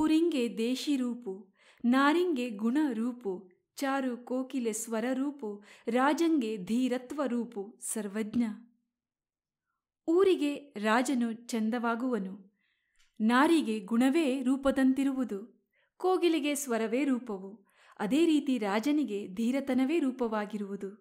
ಊರಿಂಗೆ ದೇಶಿ ರೂಪು ನಾರಿಂಗೆ ಗುಣ ರೂಪು ಚಾರು ಕೋಕಿಲೆ ರೂಪು ರಾಜಂಗೆ ಧೀರತ್ವ ರೂಪು ಸರ್ವಜ್ಞ ಊರಿಗೆ ರಾಜನು ಚಂದವಾಗುವನು ನಾರಿಗೆ ಗುಣವೇ ರೂಪದಂತಿರುವುದು ಕೋಗಿಲೆಗೆ ಸ್ವರವೇ ರೂಪವು ಅದೇ ರೀತಿ ರಾಜನಿಗೆ ಧೀರತನವೇ ರೂಪವಾಗಿರುವುದು